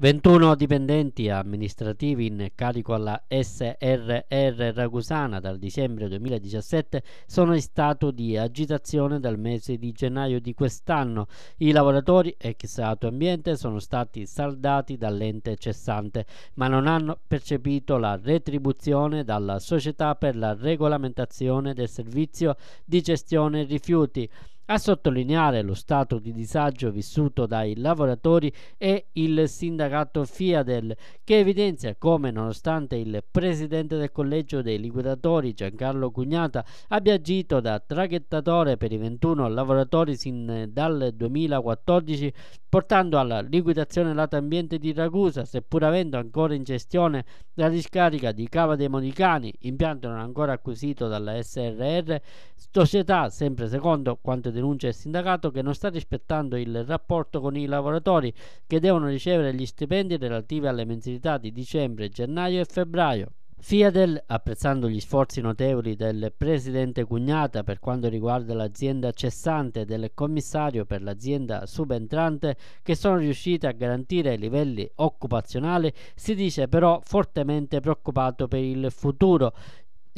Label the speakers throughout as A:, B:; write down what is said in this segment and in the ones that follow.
A: 21 dipendenti amministrativi in carico alla SRR Ragusana dal dicembre 2017 sono in stato di agitazione dal mese di gennaio di quest'anno. I lavoratori ex Auto Ambiente sono stati saldati dall'ente cessante, ma non hanno percepito la retribuzione dalla società per la regolamentazione del servizio di gestione rifiuti. A sottolineare lo stato di disagio vissuto dai lavoratori è il sindacato Fiadel, che evidenzia come nonostante il presidente del collegio dei liquidatori Giancarlo Cugnata abbia agito da traghettatore per i 21 lavoratori sin eh, dal 2014, portando alla liquidazione lato ambiente di Ragusa, seppur avendo ancora in gestione la discarica di Cava dei Monicani, impianto non ancora acquisito dalla SRR, società sempre secondo quanto detto denuncia il sindacato che non sta rispettando il rapporto con i lavoratori che devono ricevere gli stipendi relativi alle mensilità di dicembre, gennaio e febbraio. Fiadel, apprezzando gli sforzi notevoli del presidente Cugnata per quanto riguarda l'azienda cessante e del commissario per l'azienda subentrante che sono riusciti a garantire livelli occupazionali, si dice però fortemente preoccupato per il futuro.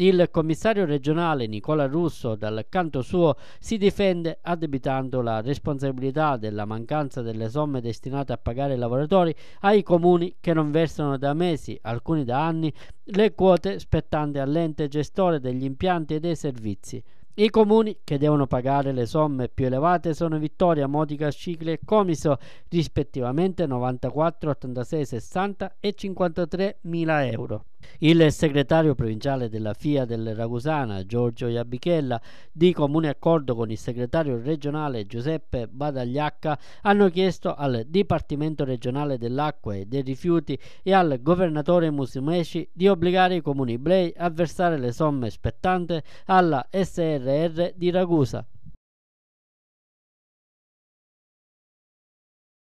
A: Il commissario regionale Nicola Russo dal canto suo si difende addebitando la responsabilità della mancanza delle somme destinate a pagare i lavoratori ai comuni che non versano da mesi, alcuni da anni, le quote spettanti all'ente gestore degli impianti e dei servizi. I comuni che devono pagare le somme più elevate sono Vittoria, Modica, Cicli e Comiso, rispettivamente 94, 86, 60 e 53 mila euro. Il segretario provinciale della FIA del Ragusana, Giorgio Iabichella, di comune accordo con il segretario regionale Giuseppe Badagliacca, hanno chiesto al Dipartimento regionale dell'acqua e dei rifiuti e al governatore Musumeci di obbligare i comuni blei a versare le somme spettanti alla SRR di Ragusa.